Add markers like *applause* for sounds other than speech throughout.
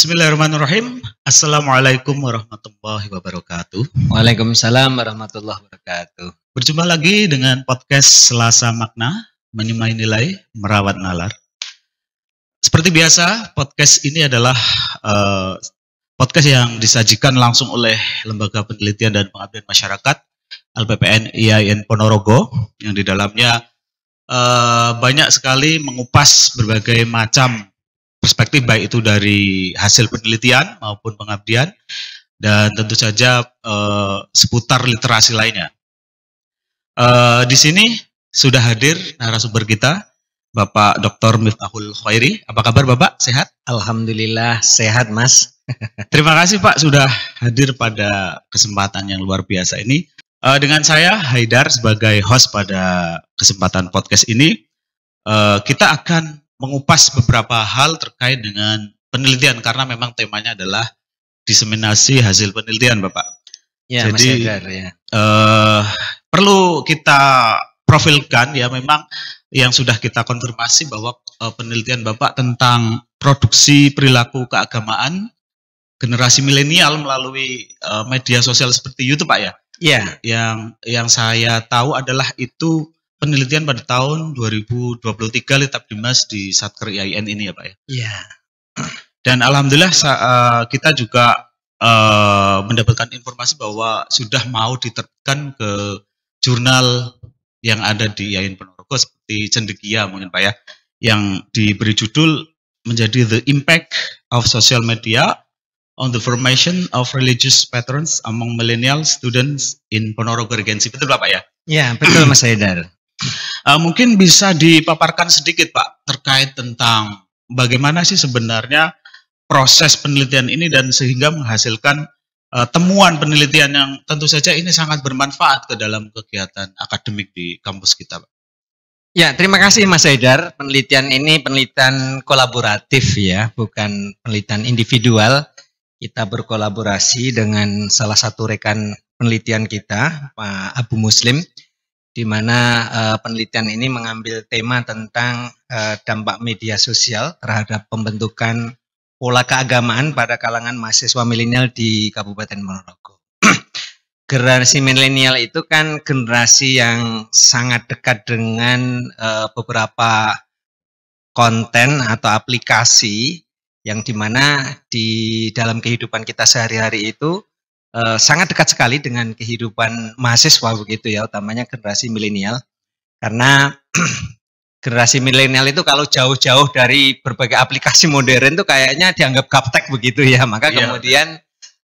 Bismillahirrahmanirrahim. Assalamualaikum warahmatullahi wabarakatuh. Waalaikumsalam warahmatullahi wabarakatuh. Berjumpa lagi dengan podcast Selasa Makna, menyemai nilai, merawat nalar. Seperti biasa, podcast ini adalah uh, podcast yang disajikan langsung oleh Lembaga Penelitian dan Pengabdian Masyarakat LPPN IAIN Ponorogo yang di dalamnya uh, banyak sekali mengupas berbagai macam perspektif baik itu dari hasil penelitian maupun pengabdian dan tentu saja eh, seputar literasi lainnya. Eh, di sini sudah hadir narasumber kita Bapak Dr. Miftahul Khairi. Apa kabar Bapak? Sehat? Alhamdulillah sehat Mas. *laughs* Terima kasih Pak sudah hadir pada kesempatan yang luar biasa ini. Uh, dengan saya Haidar sebagai host pada kesempatan podcast ini, uh, kita akan mengupas beberapa hal terkait dengan penelitian karena memang temanya adalah diseminasi hasil penelitian, Bapak. Ya, Jadi Edgar, ya. Eh, perlu kita profilkan ya memang yang sudah kita konfirmasi bahwa eh, penelitian Bapak tentang produksi perilaku keagamaan generasi milenial melalui eh, media sosial seperti YouTube, Pak ya. Iya. Yang yang saya tahu adalah itu penelitian pada tahun 2023 Litap Dimas di Satker IAIN ini ya Pak ya? Iya. Dan Alhamdulillah eh, kita juga eh, mendapatkan informasi bahwa sudah mau diterbitkan ke jurnal yang ada di IAIN Ponorogo seperti Cendekia mungkin Pak ya, yang diberi judul menjadi The Impact of Social Media on the Formation of Religious Patterns Among Millennial Students in Ponorogo Regency. Betul Pak ya? Ya, betul Mas Haidar. Uh, mungkin bisa dipaparkan sedikit Pak terkait tentang bagaimana sih sebenarnya proses penelitian ini dan sehingga menghasilkan uh, temuan penelitian yang tentu saja ini sangat bermanfaat ke dalam kegiatan akademik di kampus kita Pak. Ya, terima kasih Mas Haidar. Penelitian ini penelitian kolaboratif ya, bukan penelitian individual. Kita berkolaborasi dengan salah satu rekan penelitian kita, Pak Abu Muslim di mana uh, penelitian ini mengambil tema tentang uh, dampak media sosial terhadap pembentukan pola keagamaan pada kalangan mahasiswa milenial di Kabupaten Ponorogo. *clears throat* generasi milenial itu kan generasi yang sangat dekat dengan uh, beberapa konten atau aplikasi yang dimana di dalam kehidupan kita sehari-hari itu Eh, sangat dekat sekali dengan kehidupan mahasiswa begitu ya, utamanya generasi milenial. Karena *clears throat* generasi milenial itu kalau jauh-jauh dari berbagai aplikasi modern itu kayaknya dianggap gaptek begitu ya. Maka yeah. kemudian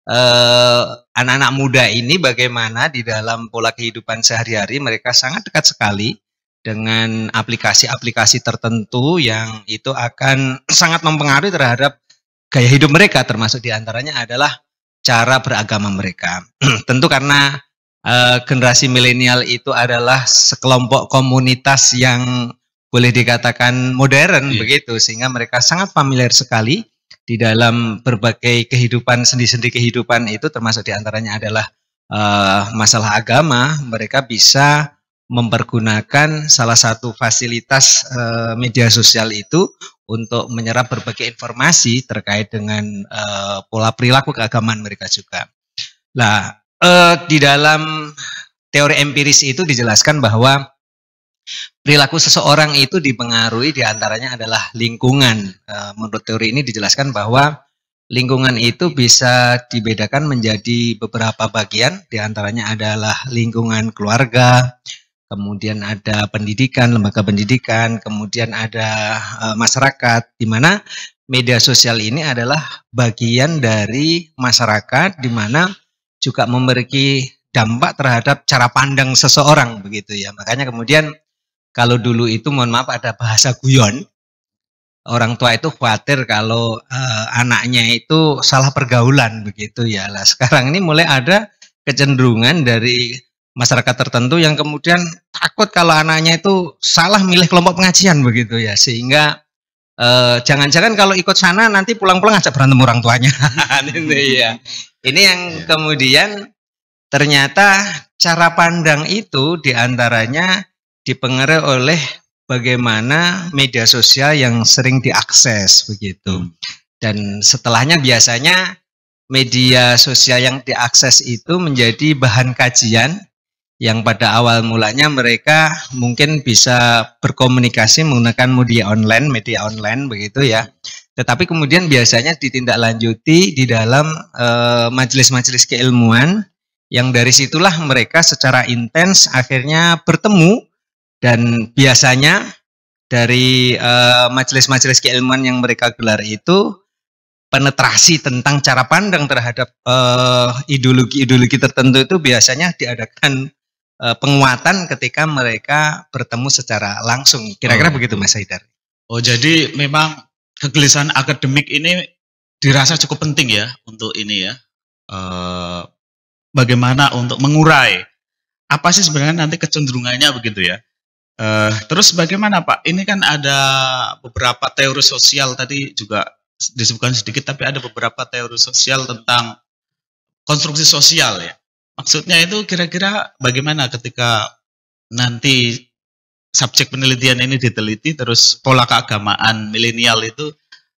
eh, anak-anak uh, muda ini bagaimana di dalam pola kehidupan sehari-hari mereka sangat dekat sekali dengan aplikasi-aplikasi tertentu yang itu akan *clears throat* sangat mempengaruhi terhadap gaya hidup mereka termasuk diantaranya adalah cara beragama mereka. *clears throat* Tentu karena e, generasi milenial itu adalah sekelompok komunitas yang boleh dikatakan modern yeah. begitu sehingga mereka sangat familiar sekali di dalam berbagai kehidupan sendi-sendi kehidupan itu termasuk diantaranya adalah uh, masalah agama mereka bisa mempergunakan salah satu fasilitas e, media sosial itu untuk menyerap berbagai informasi terkait dengan e, pola perilaku keagamaan mereka juga. Nah, e, di dalam teori empiris itu dijelaskan bahwa perilaku seseorang itu dipengaruhi diantaranya adalah lingkungan. E, menurut teori ini dijelaskan bahwa Lingkungan itu bisa dibedakan menjadi beberapa bagian, diantaranya adalah lingkungan keluarga, kemudian ada pendidikan, lembaga pendidikan, kemudian ada uh, masyarakat, di mana media sosial ini adalah bagian dari masyarakat, di mana juga memiliki dampak terhadap cara pandang seseorang begitu ya. Makanya kemudian kalau dulu itu mohon maaf ada bahasa guyon, orang tua itu khawatir kalau uh, anaknya itu salah pergaulan begitu ya. Nah sekarang ini mulai ada kecenderungan dari masyarakat tertentu yang kemudian takut kalau anaknya itu salah milih kelompok pengajian begitu ya sehingga eh, jangan-jangan e, kalau ikut sana nanti pulang-pulang aja berantem orang tuanya *laughs* ini ya ini yang iya. kemudian ternyata cara pandang itu diantaranya dipengaruhi oleh bagaimana media sosial yang sering diakses begitu hmm. dan setelahnya biasanya media sosial yang diakses itu menjadi bahan kajian yang pada awal mulanya mereka mungkin bisa berkomunikasi menggunakan media online, media online begitu ya. Tetapi kemudian biasanya ditindaklanjuti di dalam eh, majelis-majelis keilmuan yang dari situlah mereka secara intens akhirnya bertemu dan biasanya dari eh, majelis-majelis keilmuan yang mereka gelar itu penetrasi tentang cara pandang terhadap eh, ideologi-ideologi tertentu itu biasanya diadakan Eh, penguatan ketika mereka bertemu secara langsung. Kira-kira oh. begitu Mas Haidar. Oh, jadi memang kegelisahan akademik ini dirasa cukup penting ya untuk ini ya. Uh, bagaimana untuk mengurai apa sih sebenarnya nanti kecenderungannya begitu ya. Uh, terus bagaimana Pak? Ini kan ada beberapa teori sosial tadi juga disebutkan sedikit tapi ada beberapa teori sosial tentang konstruksi sosial ya. Maksudnya itu kira-kira bagaimana ketika nanti subjek penelitian ini diteliti terus pola keagamaan milenial itu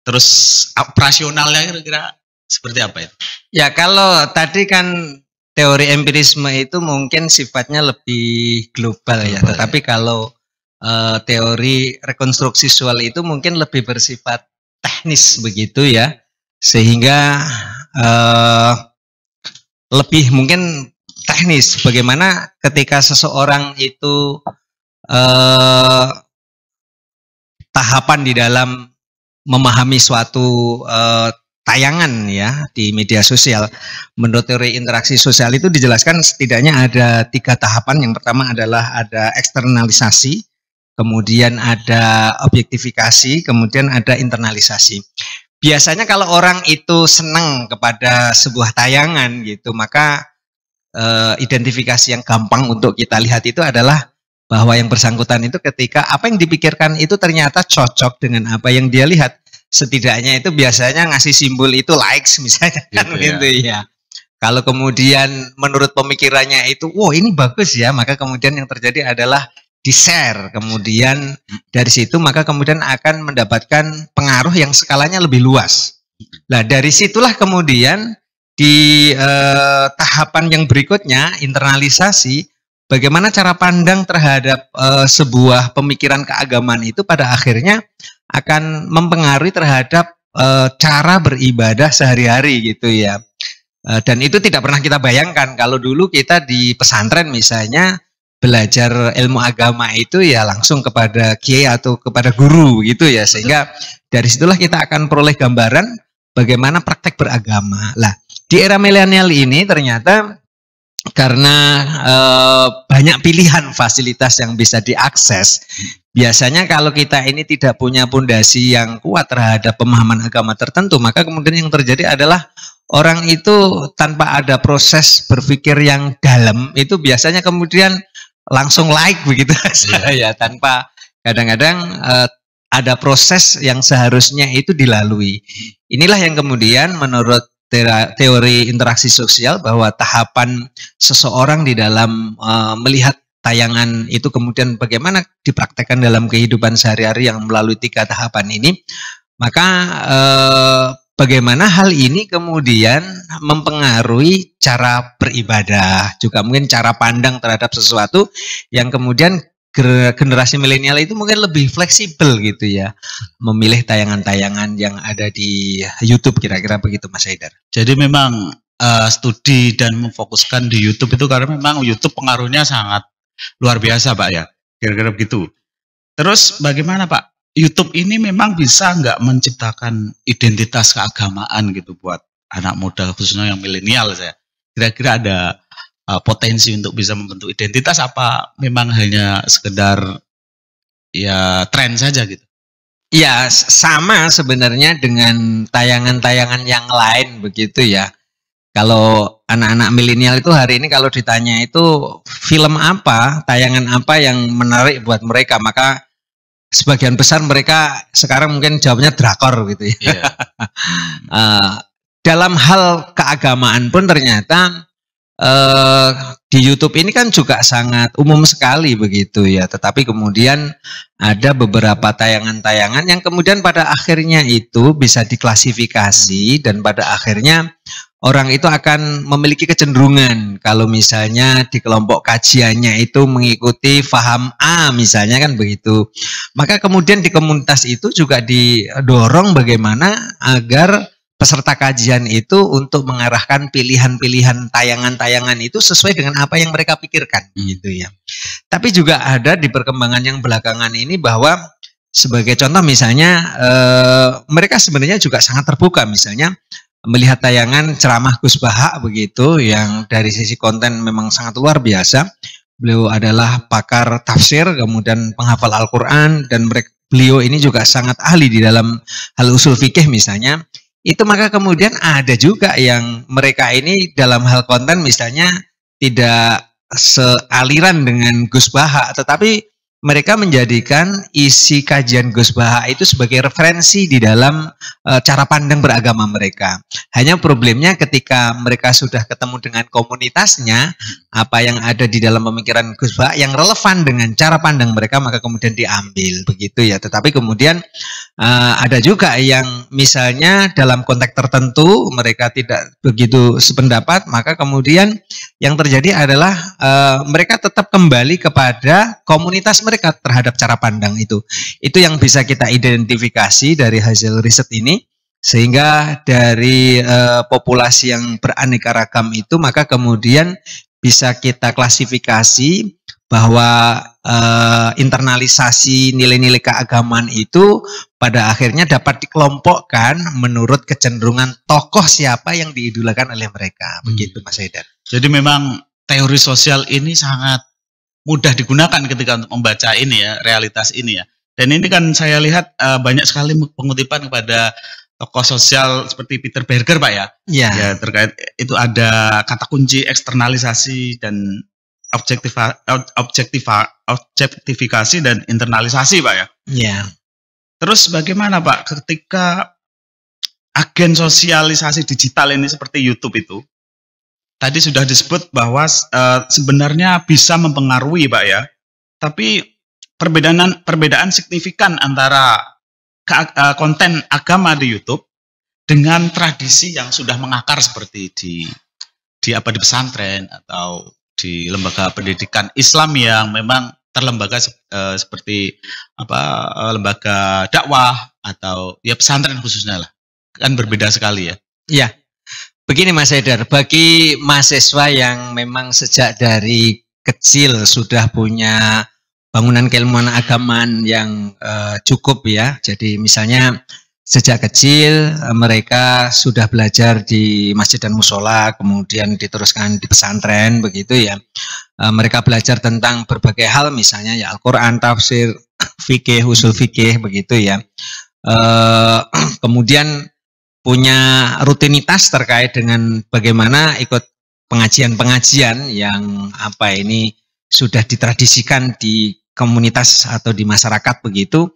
terus operasionalnya kira-kira seperti apa itu? Ya kalau tadi kan teori empirisme itu mungkin sifatnya lebih global, ya. global ya, tetapi ya. kalau uh, teori rekonstruksi visual itu mungkin lebih bersifat teknis begitu ya, sehingga uh, lebih mungkin teknis bagaimana ketika seseorang itu eh, tahapan di dalam memahami suatu eh, tayangan ya di media sosial. Menurut teori interaksi sosial itu dijelaskan setidaknya ada tiga tahapan. Yang pertama adalah ada eksternalisasi, kemudian ada objektifikasi, kemudian ada internalisasi. Biasanya kalau orang itu senang kepada sebuah tayangan gitu, maka Eh, identifikasi yang gampang untuk kita lihat itu adalah bahwa yang bersangkutan itu ketika apa yang dipikirkan itu ternyata cocok dengan apa yang dia lihat setidaknya itu biasanya ngasih simbol itu likes misalnya gitu, kan gitu ya. Gitu ya. Kalau kemudian menurut pemikirannya itu, wow ini bagus ya, maka kemudian yang terjadi adalah di share. Kemudian dari situ maka kemudian akan mendapatkan pengaruh yang skalanya lebih luas. Nah dari situlah kemudian di eh, tahapan yang berikutnya internalisasi bagaimana cara pandang terhadap eh, sebuah pemikiran keagamaan itu pada akhirnya akan mempengaruhi terhadap eh, cara beribadah sehari-hari gitu ya eh, dan itu tidak pernah kita bayangkan kalau dulu kita di pesantren misalnya belajar ilmu agama itu ya langsung kepada kiai atau kepada guru gitu ya sehingga dari situlah kita akan peroleh gambaran bagaimana praktek beragama lah di era milenial ini ternyata karena e, banyak pilihan fasilitas yang bisa diakses. Biasanya kalau kita ini tidak punya pondasi yang kuat terhadap pemahaman agama tertentu, maka kemudian yang terjadi adalah orang itu tanpa ada proses berpikir yang dalam, itu biasanya kemudian langsung like begitu saja ya iya, tanpa kadang-kadang e, ada proses yang seharusnya itu dilalui. Inilah yang kemudian menurut teori interaksi sosial bahwa tahapan seseorang di dalam uh, melihat tayangan itu kemudian bagaimana dipraktekkan dalam kehidupan sehari-hari yang melalui tiga tahapan ini maka eh, bagaimana hal ini kemudian mempengaruhi cara beribadah juga mungkin cara pandang terhadap sesuatu yang kemudian generasi milenial itu mungkin lebih fleksibel gitu ya memilih tayangan-tayangan yang ada di YouTube kira-kira begitu Mas Haidar. Jadi memang uh, studi dan memfokuskan di YouTube itu karena memang YouTube pengaruhnya sangat luar biasa Pak ya kira-kira begitu. Terus bagaimana Pak? YouTube ini memang bisa nggak menciptakan identitas keagamaan gitu buat anak muda khususnya yang milenial saya. Kira-kira ada Eh, potensi untuk bisa membentuk identitas apa memang hanya sekedar ya tren saja gitu? Ya sama sebenarnya dengan tayangan-tayangan yang lain begitu ya. Kalau anak-anak milenial itu hari ini kalau ditanya itu film apa, tayangan apa yang menarik buat mereka, maka sebagian besar mereka sekarang mungkin jawabnya drakor gitu ya. Yeah. Iya. *laughs* dalam hal keagamaan pun ternyata eh, di YouTube ini kan juga sangat umum sekali begitu ya. Tetapi kemudian ada beberapa tayangan-tayangan yang kemudian pada akhirnya itu bisa diklasifikasi dan pada akhirnya orang itu akan memiliki kecenderungan kalau misalnya di kelompok kajiannya itu mengikuti faham A misalnya kan begitu. Maka kemudian di komunitas itu juga didorong bagaimana agar peserta kajian itu untuk mengarahkan pilihan-pilihan tayangan-tayangan itu sesuai dengan apa yang mereka pikirkan gitu ya. Tapi juga ada di perkembangan yang belakangan ini bahwa sebagai contoh misalnya eh, mereka sebenarnya juga sangat terbuka misalnya melihat tayangan ceramah Gus Baha begitu yang dari sisi konten memang sangat luar biasa. Beliau adalah pakar tafsir kemudian penghafal Al-Qur'an dan mereka, beliau ini juga sangat ahli di dalam hal usul fikih misalnya itu maka kemudian ada juga yang mereka ini dalam hal konten misalnya tidak sealiran dengan Gus Baha, tetapi mereka menjadikan isi kajian Gus Baha itu sebagai referensi di dalam e, cara pandang beragama mereka. Hanya problemnya ketika mereka sudah ketemu dengan komunitasnya, apa yang ada di dalam pemikiran Gus Baha yang relevan dengan cara pandang mereka maka kemudian diambil begitu ya. Tetapi kemudian e, ada juga yang misalnya dalam konteks tertentu mereka tidak begitu sependapat, maka kemudian yang terjadi adalah e, mereka tetap kembali kepada komunitas mereka terhadap cara pandang itu. Itu yang bisa kita identifikasi dari hasil riset ini sehingga dari uh, populasi yang beraneka ragam itu maka kemudian bisa kita klasifikasi bahwa uh, internalisasi nilai-nilai keagamaan itu pada akhirnya dapat dikelompokkan menurut kecenderungan tokoh siapa yang diidolakan oleh mereka begitu hmm. Mas Haidar? Jadi memang teori sosial ini sangat mudah digunakan ketika untuk membaca ini ya realitas ini ya. Dan ini kan saya lihat uh, banyak sekali pengutipan kepada tokoh sosial seperti Peter Berger pak ya. Iya. Ya terkait itu ada kata kunci eksternalisasi dan objektif objektif objektifikasi dan internalisasi pak ya. ya Terus bagaimana pak ketika agen sosialisasi digital ini seperti YouTube itu tadi sudah disebut bahwa uh, sebenarnya bisa mempengaruhi, Pak ya. Tapi perbedaan perbedaan signifikan antara ke, uh, konten agama di YouTube dengan tradisi yang sudah mengakar seperti di di apa di pesantren atau di lembaga pendidikan Islam yang memang terlembaga uh, seperti apa uh, lembaga dakwah atau ya pesantren khususnya lah kan berbeda sekali ya. Iya. Begini Mas Haidar, bagi mahasiswa yang memang sejak dari kecil sudah punya bangunan keilmuan agaman yang uh, cukup ya. Jadi misalnya sejak kecil eh, mereka sudah belajar di masjid dan musola, kemudian diteruskan di pesantren begitu ya. Uh, mereka belajar tentang berbagai hal, misalnya ya Al-Quran, tafsir, *clears throat* fikih, usul fikih begitu ya. Uh, *clears throat* kemudian punya rutinitas terkait dengan bagaimana ikut pengajian-pengajian yang apa ini sudah ditradisikan di komunitas atau di masyarakat begitu,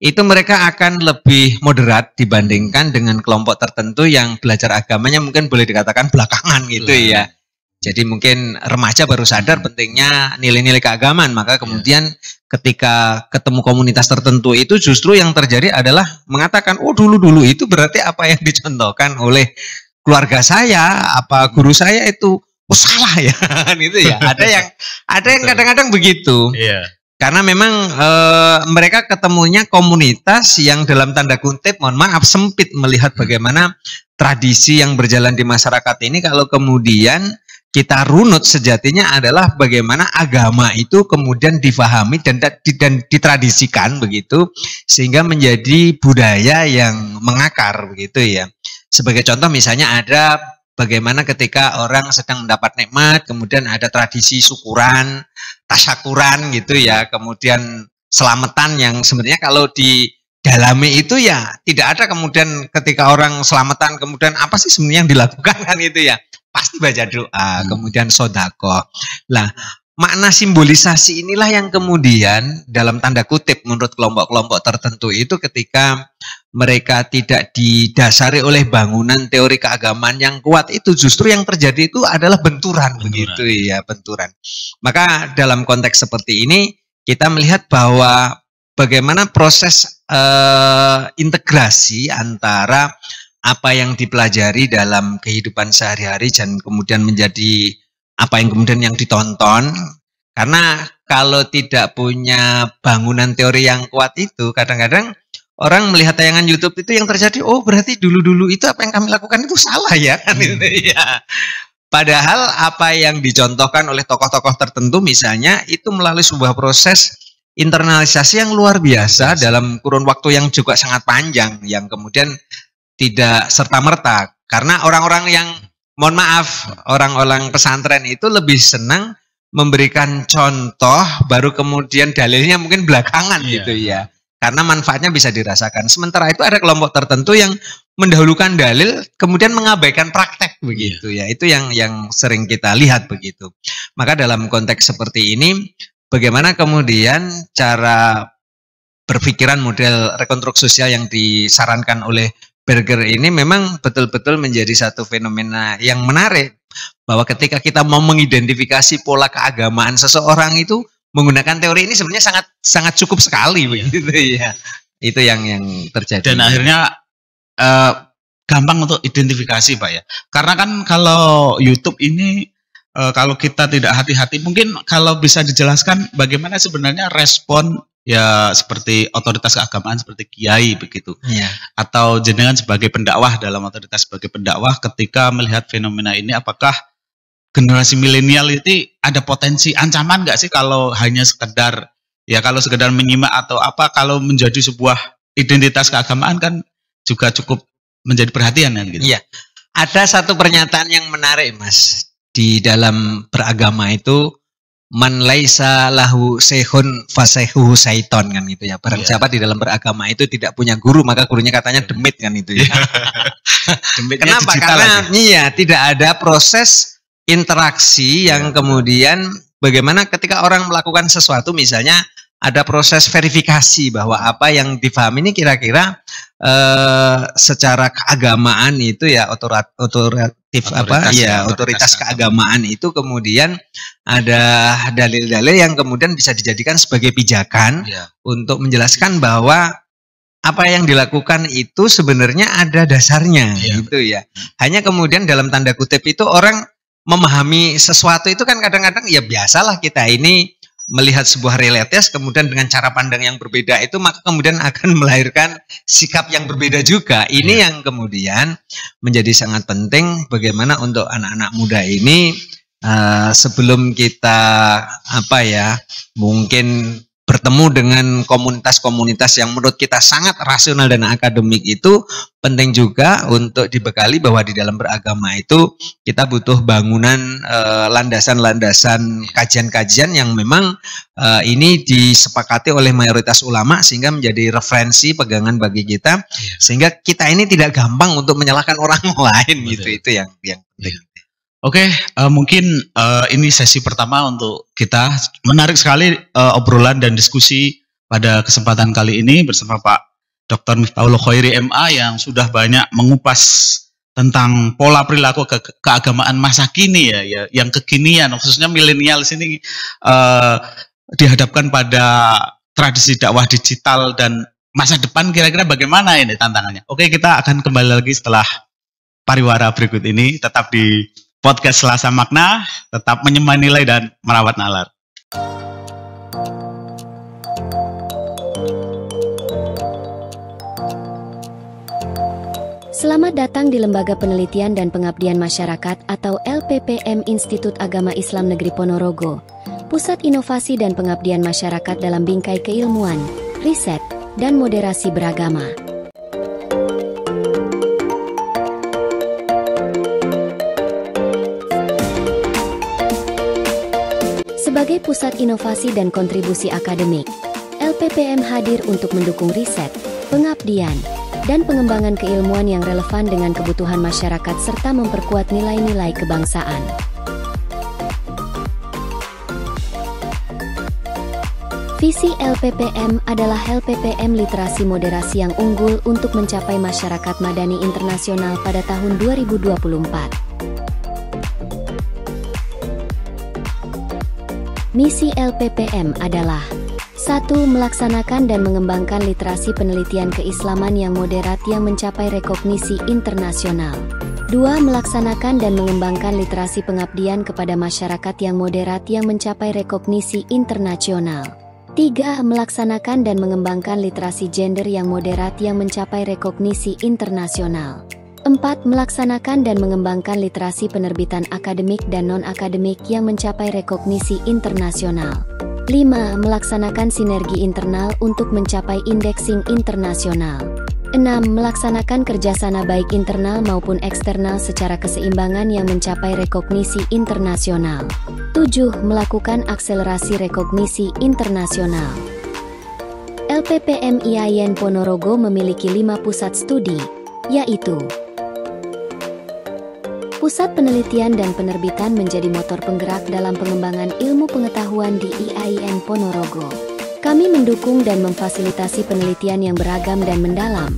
itu mereka akan lebih moderat dibandingkan dengan kelompok tertentu yang belajar agamanya mungkin boleh dikatakan belakangan gitu Belah. Iya. ya. Jadi mungkin remaja baru sadar pentingnya nilai-nilai keagamaan, maka iya. kemudian ketika ketemu komunitas tertentu itu justru yang terjadi adalah mengatakan, "Oh, dulu-dulu itu berarti apa yang dicontohkan oleh keluarga saya, apa guru saya itu oh, salah ya." *laughs* Kan itu ya. Ada yang ada yang kadang-kadang begitu. Iya. Karena memang e, mereka ketemunya komunitas yang dalam tanda kutip, mohon maaf, sempit melihat bagaimana tradisi yang berjalan di masyarakat ini kalau kemudian kita runut sejatinya adalah bagaimana agama itu kemudian difahami dan dan ditradisikan begitu sehingga menjadi budaya yang mengakar begitu ya. Sebagai contoh misalnya ada bagaimana ketika orang sedang mendapat nikmat kemudian ada tradisi syukuran, tasyakuran gitu ya, kemudian selamatan yang sebenarnya kalau di dalami itu ya tidak ada kemudian ketika orang selamatan kemudian apa sih sebenarnya yang dilakukan *laughs* kan itu ya pasti baca doa, hmm. kemudian sodako. Lah, makna simbolisasi inilah yang kemudian dalam tanda kutip menurut kelompok-kelompok tertentu itu ketika mereka tidak didasari oleh bangunan teori keagamaan yang kuat itu justru yang terjadi itu adalah benturan, benturan. begitu ya benturan. Maka dalam konteks seperti ini kita melihat bahwa bagaimana proses uh, integrasi antara apa yang dipelajari dalam kehidupan sehari-hari dan kemudian menjadi apa yang kemudian yang ditonton karena kalau tidak punya bangunan teori yang kuat itu kadang-kadang orang melihat tayangan YouTube itu yang terjadi oh berarti dulu-dulu itu apa yang kami lakukan itu salah ya *laughs* kan hmm. ya padahal apa yang dicontohkan oleh tokoh-tokoh tertentu misalnya itu melalui sebuah proses internalisasi yang luar biasa dalam kurun waktu yang juga sangat panjang yang kemudian tidak serta-merta. Karena orang-orang yang, mohon maaf, orang-orang pesantren itu lebih senang memberikan contoh, baru kemudian dalilnya mungkin belakangan iya. gitu ya. Karena manfaatnya bisa dirasakan. Sementara itu ada kelompok tertentu yang mendahulukan dalil, kemudian mengabaikan praktek begitu iya. ya. Itu yang yang sering kita lihat begitu. Maka dalam konteks seperti ini, bagaimana kemudian cara berpikiran model rekonstruksi sosial yang disarankan oleh burger ini memang betul-betul menjadi satu fenomena yang menarik bahwa ketika kita mau mengidentifikasi pola keagamaan seseorang itu menggunakan teori ini sebenarnya sangat sangat cukup sekali iya. begitu ya itu yang yang terjadi dan akhirnya uh, gampang untuk identifikasi pak ya karena kan kalau YouTube ini uh, kalau kita tidak hati-hati mungkin kalau bisa dijelaskan bagaimana sebenarnya respon ya seperti otoritas keagamaan seperti kiai iya. begitu ya. atau jenengan sebagai pendakwah dalam otoritas sebagai pendakwah ketika melihat fenomena ini apakah generasi milenial itu ada potensi ancaman nggak sih kalau hanya sekedar ya kalau sekedar menyimak atau apa kalau menjadi sebuah identitas keagamaan kan juga cukup menjadi perhatian kan gitu iya ada satu pernyataan yang menarik mas di dalam beragama itu man laisa lahu sehun fasehuhu saiton kan gitu ya. Iya. Barang yeah. siapa di dalam beragama itu tidak punya guru maka gurunya katanya iya. demit kan itu ya. Iya. *laughs* Kenapa? Karena iya tidak ada proses interaksi yang yeah. kemudian bagaimana ketika orang melakukan sesuatu misalnya ada proses verifikasi bahwa apa yang difahami ini kira-kira eh, secara keagamaan itu ya otorat, otoratif otoritas, apa iya, ya otoritas, ya. keagamaan itu kemudian ada dalil-dalil yang kemudian bisa dijadikan sebagai pijakan ya. untuk menjelaskan bahwa apa yang dilakukan itu sebenarnya ada dasarnya ya. gitu ya. Hmm. Hanya kemudian dalam tanda kutip itu orang memahami sesuatu itu kan kadang-kadang ya biasalah kita ini melihat sebuah realitas kemudian dengan cara pandang yang berbeda itu maka kemudian akan *laughs* melahirkan sikap yang berbeda juga. Ini yeah. yang kemudian menjadi sangat penting bagaimana untuk anak-anak muda ini uh, sebelum kita apa ya mungkin bertemu dengan komunitas-komunitas yang menurut kita sangat rasional dan akademik itu penting juga untuk dibekali bahwa di dalam beragama itu kita butuh bangunan eh, landasan-landasan eh, kajian-kajian yang memang eh, ini disepakati oleh mayoritas ulama sehingga menjadi referensi pegangan bagi kita iya. sehingga kita ini tidak gampang untuk menyalahkan orang *laughs* lain gitu. Betul. gitu itu yang yang penting. Oke, okay, uh, eh, mungkin uh, ini sesi pertama untuk kita. Menarik sekali uh, obrolan dan diskusi pada kesempatan kali ini bersama Pak Dr. Miftahul Khairi MA yang sudah banyak mengupas tentang pola perilaku ke keagamaan masa kini ya, ya yang kekinian khususnya milenial sini uh, dihadapkan pada tradisi dakwah digital dan masa depan kira-kira bagaimana ini tantangannya. Oke, okay, kita akan kembali lagi setelah pariwara berikut ini tetap di podcast Selasa Makna tetap menyemai nilai dan merawat nalar. Selamat datang di Lembaga Penelitian dan Pengabdian Masyarakat atau LPPM Institut Agama Islam Negeri Ponorogo, pusat inovasi dan pengabdian masyarakat dalam bingkai keilmuan, riset, dan moderasi beragama. Sebagai pusat inovasi dan kontribusi akademik, LPPM hadir untuk mendukung riset, pengabdian, dan pengembangan keilmuan yang relevan dengan kebutuhan masyarakat serta memperkuat nilai-nilai kebangsaan. Visi LPPM adalah LPPM literasi moderasi yang unggul untuk mencapai masyarakat madani internasional pada tahun 2024. Misi LPPM adalah 1. Melaksanakan dan mengembangkan literasi penelitian keislaman yang moderat yang mencapai rekognisi internasional. 2. Melaksanakan dan mengembangkan literasi pengabdian kepada masyarakat yang moderat yang mencapai rekognisi internasional. 3. Melaksanakan dan mengembangkan literasi gender yang moderat yang mencapai rekognisi internasional. 4. Melaksanakan dan mengembangkan literasi penerbitan akademik dan non-akademik yang mencapai rekognisi internasional. 5. Melaksanakan sinergi internal untuk mencapai indexing internasional. 6. Melaksanakan kerjasana baik internal maupun eksternal secara keseimbangan yang mencapai rekognisi internasional. 7. Melakukan akselerasi rekognisi internasional. LPPM IAIN Ponorogo memiliki 5 pusat studi, yaitu Pusat Penelitian dan Penerbitan menjadi motor penggerak dalam pengembangan ilmu pengetahuan di IAIN Ponorogo. Kami mendukung dan memfasilitasi penelitian yang beragam dan mendalam,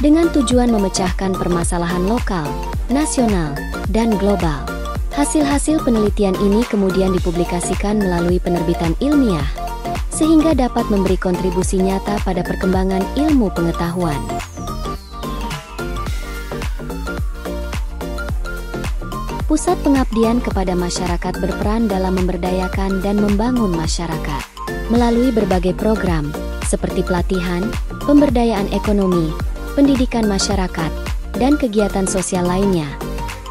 dengan tujuan memecahkan permasalahan lokal, nasional, dan global. Hasil-hasil penelitian ini kemudian dipublikasikan melalui penerbitan ilmiah, sehingga dapat memberi kontribusi nyata pada perkembangan ilmu pengetahuan. Pusat pengabdian kepada masyarakat berperan dalam memberdayakan dan membangun masyarakat melalui berbagai program seperti pelatihan, pemberdayaan ekonomi, pendidikan masyarakat, dan kegiatan sosial lainnya.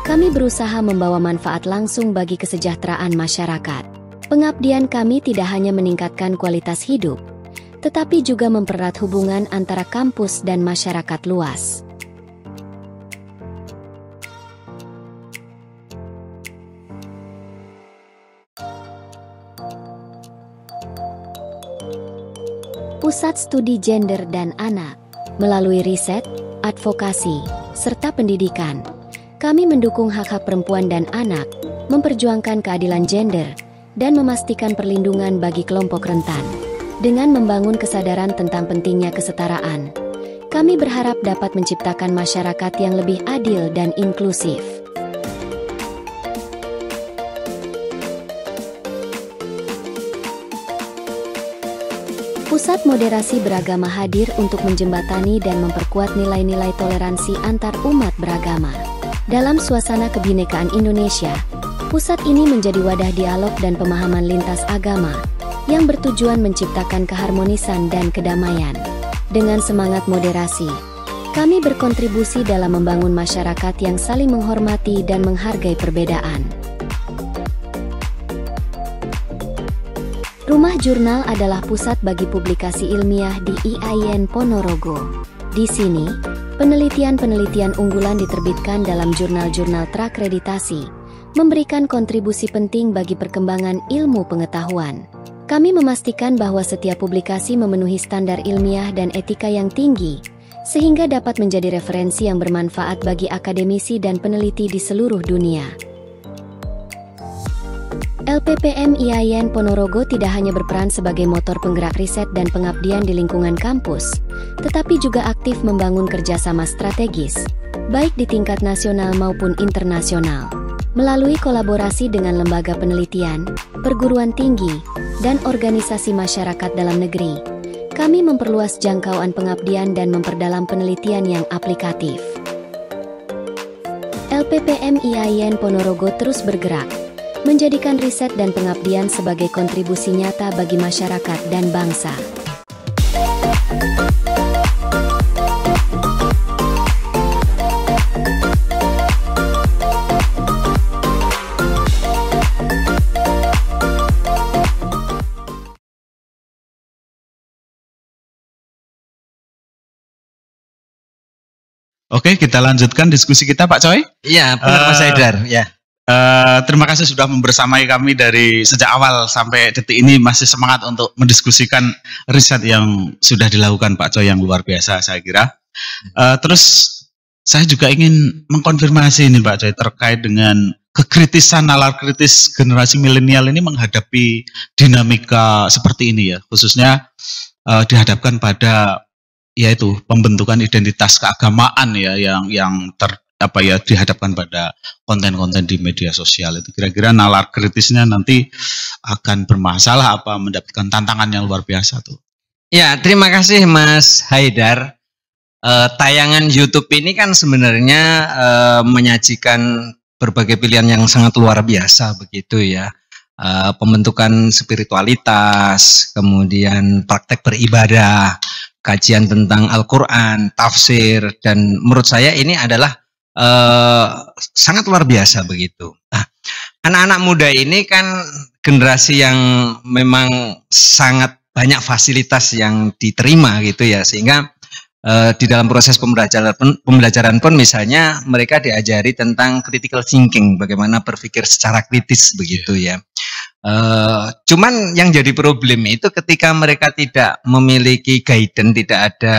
Kami berusaha membawa manfaat langsung bagi kesejahteraan masyarakat. Pengabdian kami tidak hanya meningkatkan kualitas hidup, tetapi juga mempererat hubungan antara kampus dan masyarakat luas. Pusat Studi Gender dan Anak, melalui riset, advokasi, serta pendidikan. Kami mendukung hak-hak perempuan dan anak, memperjuangkan keadilan gender, dan memastikan perlindungan bagi kelompok rentan. Dengan membangun kesadaran tentang pentingnya kesetaraan, kami berharap dapat menciptakan masyarakat yang lebih adil dan inklusif. Sahabat moderasi beragama hadir untuk menjembatani dan memperkuat nilai-nilai toleransi antar umat beragama. Dalam suasana kebinekaan Indonesia, pusat ini menjadi wadah dialog dan pemahaman lintas agama yang bertujuan menciptakan keharmonisan dan kedamaian. Dengan semangat moderasi, kami berkontribusi dalam membangun masyarakat yang saling menghormati dan menghargai perbedaan. Rumah Jurnal adalah pusat bagi publikasi ilmiah di IAIN Ponorogo. Di sini, penelitian-penelitian unggulan diterbitkan dalam jurnal-jurnal terakreditasi, memberikan kontribusi penting bagi perkembangan ilmu pengetahuan. Kami memastikan bahwa setiap publikasi memenuhi standar ilmiah dan etika yang tinggi, sehingga dapat menjadi referensi yang bermanfaat bagi akademisi dan peneliti di seluruh dunia. LPPM IAIN Ponorogo tidak hanya berperan sebagai motor penggerak riset dan pengabdian di lingkungan kampus, tetapi juga aktif membangun kerjasama strategis, baik di tingkat nasional maupun internasional. Melalui kolaborasi dengan lembaga penelitian, perguruan tinggi, dan organisasi masyarakat dalam negeri, kami memperluas jangkauan pengabdian dan memperdalam penelitian yang aplikatif. LPPM IAIN Ponorogo terus bergerak, menjadikan riset dan pengabdian sebagai kontribusi nyata bagi masyarakat dan bangsa. Oke, kita lanjutkan diskusi kita, Pak Coy. Iya, Pak uh, Mas eh, Haidar. Ya. Uh, terima kasih sudah membersamai kami dari sejak awal sampai detik ini masih semangat untuk mendiskusikan riset yang sudah dilakukan Pak Coy yang luar biasa saya kira. Uh, terus saya juga ingin mengkonfirmasi ini Pak Coy terkait dengan kekritisan nalar kritis generasi milenial ini menghadapi dinamika seperti ini ya khususnya uh, dihadapkan pada yaitu pembentukan identitas keagamaan ya yang yang ter apa ya dihadapkan pada konten-konten di media sosial itu kira-kira nalar kritisnya nanti akan bermasalah apa mendapatkan tantangan yang luar biasa tuh. Ya, terima kasih Mas Haidar. E, tayangan YouTube ini kan sebenarnya e, menyajikan berbagai pilihan yang sangat luar biasa begitu ya. E, pembentukan spiritualitas, kemudian praktek beribadah, kajian tentang Al-Qur'an, tafsir dan menurut saya ini adalah Eh, sangat luar biasa begitu. Nah, anak-anak muda ini kan generasi yang memang sangat banyak fasilitas yang diterima gitu ya sehingga uh, di dalam proses pembelajaran pun, pembelajaran pun misalnya mereka diajari tentang critical thinking bagaimana berpikir secara kritis begitu ya uh, cuman yang jadi problem itu ketika mereka tidak memiliki guidance tidak ada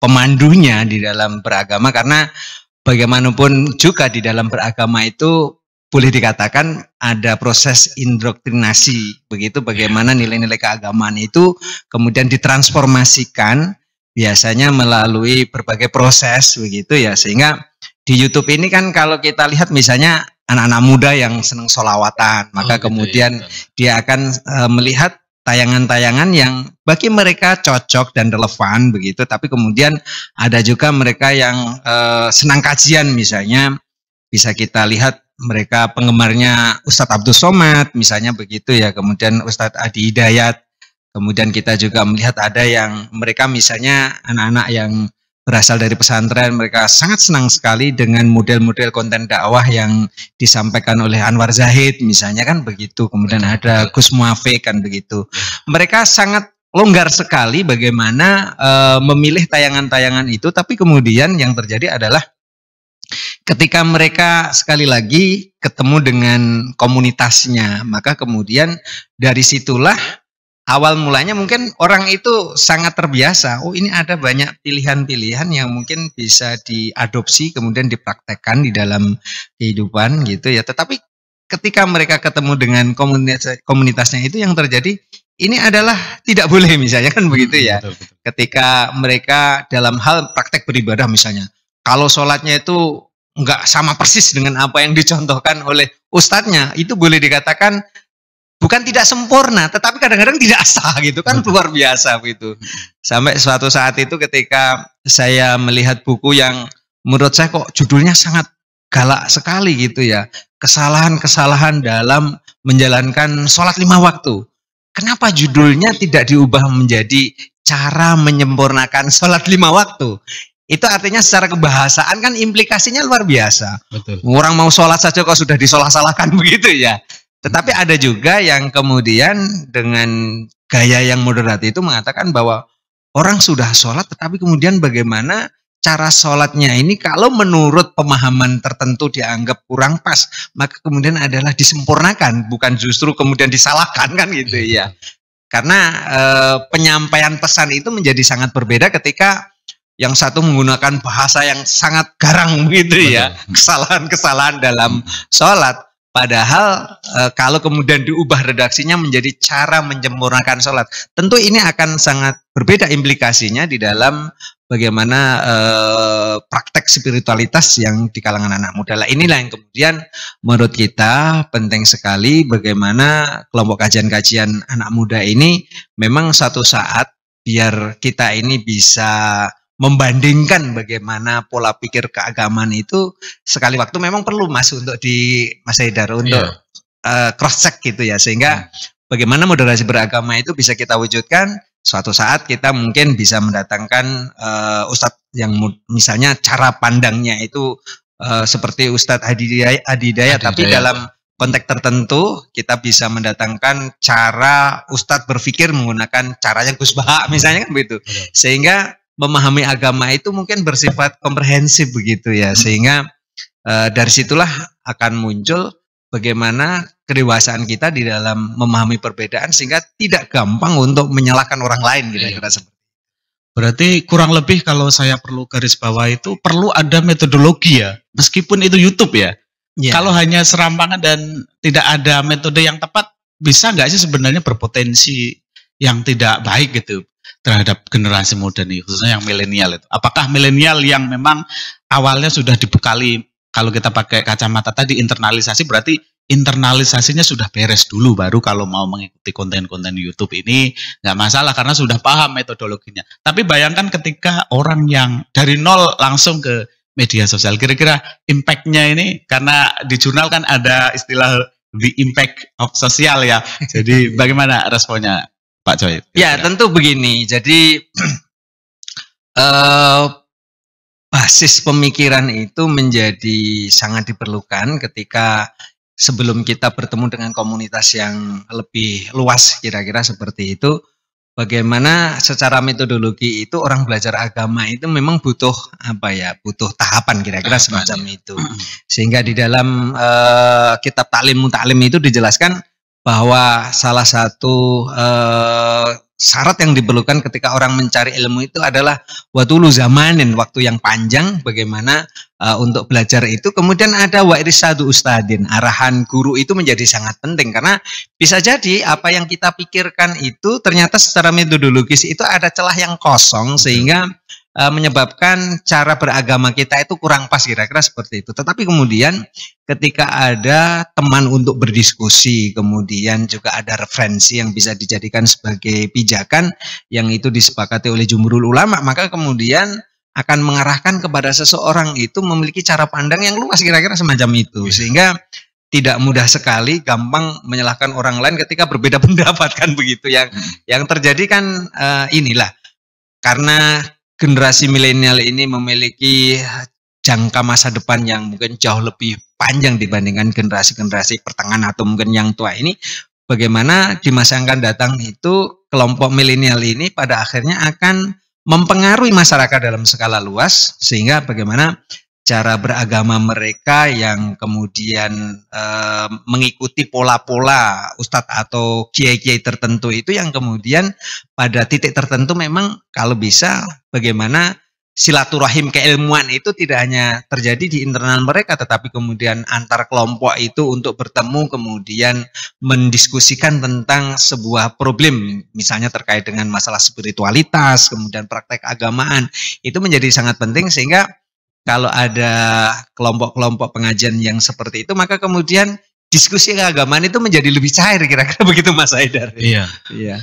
pemandunya di dalam beragama karena bagaimanapun juga di dalam beragama itu boleh dikatakan ada proses indoktrinasi begitu bagaimana nilai-nilai keagamaan itu kemudian ditransformasikan biasanya melalui berbagai proses begitu ya sehingga di YouTube ini kan kalau kita lihat misalnya anak-anak muda yang senang solawatan maka oh, gitu, ya, kemudian ya. dia akan uh, melihat tayangan-tayangan yang bagi mereka cocok dan relevan begitu tapi kemudian ada juga mereka yang eh, senang kajian misalnya bisa kita lihat mereka penggemarnya Ustadz Abdul Somad misalnya begitu ya kemudian Ustadz Adi Hidayat kemudian kita juga melihat ada yang mereka misalnya anak-anak yang berasal dari pesantren, mereka sangat senang sekali dengan model-model konten dakwah yang disampaikan oleh Anwar Zahid misalnya kan begitu. Kemudian ada Gus Muafik kan begitu. Ya. Mereka sangat longgar sekali bagaimana uh, memilih tayangan-tayangan itu tapi kemudian yang terjadi adalah ketika mereka sekali lagi ketemu dengan komunitasnya maka kemudian dari situlah awal mulanya mungkin orang itu sangat terbiasa. Oh ini ada banyak pilihan-pilihan yang mungkin bisa diadopsi kemudian dipraktekkan di dalam kehidupan gitu ya. Tetapi ketika mereka ketemu dengan komunitas, komunitasnya itu yang terjadi ini adalah tidak boleh misalnya kan hmm, begitu ya. Betul, betul. Ketika mereka dalam hal praktek beribadah misalnya, kalau sholatnya itu nggak sama persis dengan apa yang dicontohkan oleh ustadznya, itu boleh dikatakan bukan tidak sempurna, tetapi kadang-kadang tidak *laughs* sah gitu kan luar biasa gitu. Sampai suatu saat itu ketika saya melihat buku yang menurut saya kok judulnya sangat galak sekali gitu ya. Kesalahan-kesalahan dalam menjalankan sholat lima waktu. Kenapa judulnya tidak diubah menjadi cara menyempurnakan sholat lima waktu? Itu artinya secara kebahasaan kan implikasinya luar biasa. Betul. Orang mau sholat saja kok sudah disolah-salahkan *laughs* begitu ya. Tetapi ada juga yang kemudian dengan gaya yang moderat itu mengatakan bahwa orang sudah sholat tetapi kemudian bagaimana cara sholatnya ini kalau menurut pemahaman tertentu dianggap kurang pas maka kemudian adalah disempurnakan bukan justru kemudian disalahkan kan gitu ya iya. karena e, penyampaian pesan itu menjadi sangat berbeda ketika yang satu menggunakan bahasa yang sangat garang gitu ya kesalahan-kesalahan dalam sholat Padahal e, kalau kemudian diubah redaksinya menjadi cara menyempurnakan sholat, tentu ini akan sangat berbeda implikasinya di dalam bagaimana e, praktek spiritualitas yang di kalangan anak muda. Lah inilah yang kemudian menurut kita penting sekali bagaimana kelompok kajian-kajian anak muda ini memang satu saat biar kita ini bisa membandingkan bagaimana pola pikir keagamaan itu sekali waktu memang perlu Mas untuk di Mas Haidar untuk yeah. Iya. uh, cross check gitu ya sehingga hmm. bagaimana moderasi beragama itu bisa kita wujudkan suatu saat kita mungkin bisa mendatangkan uh, ustadz yang misalnya cara pandangnya itu uh, seperti Ustadz Adidaya, Adidaya, tapi dalam konteks tertentu kita bisa mendatangkan cara Ustadz berpikir menggunakan caranya Gus Baha misalnya kan begitu iya. sehingga memahami agama itu mungkin bersifat komprehensif begitu ya sehingga e, dari situlah akan muncul bagaimana kedewasaan kita di dalam memahami perbedaan sehingga tidak gampang untuk menyalahkan orang lain iya. kira-kira Berarti kurang lebih kalau saya perlu garis bawah itu perlu ada metodologi ya, meskipun itu YouTube ya. Yeah. Kalau hanya serampangan dan tidak ada metode yang tepat, bisa nggak sih sebenarnya berpotensi yang tidak baik gitu terhadap generasi muda nih, khususnya yang milenial itu. Apakah milenial yang memang awalnya sudah dibekali kalau kita pakai kacamata tadi internalisasi berarti internalisasinya sudah beres dulu baru kalau mau mengikuti konten-konten YouTube ini nggak masalah karena sudah paham metodologinya. Tapi bayangkan ketika orang yang dari nol langsung ke media sosial, kira-kira impactnya ini karena di jurnal kan ada istilah the impact of sosial ya. Jadi bagaimana responnya Pak Joy? Ya, ya tentu begini. Jadi *clears throat* eh, basis pemikiran itu menjadi sangat diperlukan ketika sebelum kita bertemu dengan komunitas yang lebih luas kira-kira seperti itu. Bagaimana secara metodologi itu orang belajar agama itu memang butuh apa ya butuh tahapan kira-kira semacam ya. itu sehingga di dalam eh, kitab taklim mutalim itu dijelaskan bahwa salah satu eh, syarat yang diperlukan ketika orang mencari ilmu itu adalah waktu watulu zamanin waktu yang panjang bagaimana uh, untuk belajar itu kemudian ada wa ustadin arahan guru itu menjadi sangat penting karena bisa jadi apa yang kita pikirkan itu ternyata secara metodologis itu ada celah yang kosong sehingga Eh, menyebabkan cara beragama kita itu kurang pas kira-kira seperti itu. Tetapi kemudian ketika ada teman untuk berdiskusi, kemudian juga ada referensi yang bisa dijadikan sebagai pijakan yang itu disepakati oleh jumhurul ulama, maka kemudian akan mengarahkan kepada seseorang itu memiliki cara pandang yang luas kira-kira semacam itu iya. sehingga tidak mudah sekali gampang menyalahkan orang lain ketika berbeda *laughs* pendapat kan begitu yang hmm. yang terjadi kan uh, inilah karena generasi milenial ini memiliki jangka masa depan yang mungkin jauh lebih panjang dibandingkan generasi-generasi pertengahan atau mungkin yang tua ini bagaimana di masa yang akan datang itu kelompok milenial ini pada akhirnya akan mempengaruhi masyarakat dalam skala luas sehingga bagaimana cara beragama mereka yang kemudian e, mengikuti pola-pola ustadz atau kiai-kiai tertentu itu yang kemudian pada titik tertentu memang kalau bisa bagaimana silaturahim keilmuan itu tidak hanya terjadi di internal mereka tetapi kemudian antar kelompok itu untuk bertemu kemudian mendiskusikan tentang sebuah problem misalnya terkait dengan masalah spiritualitas kemudian praktek agamaan itu menjadi sangat penting sehingga kalau ada kelompok-kelompok pengajian yang seperti itu maka kemudian diskusi keagamaan itu menjadi lebih cair kira-kira *laughs* begitu Mas Haidar. Iya. Iya.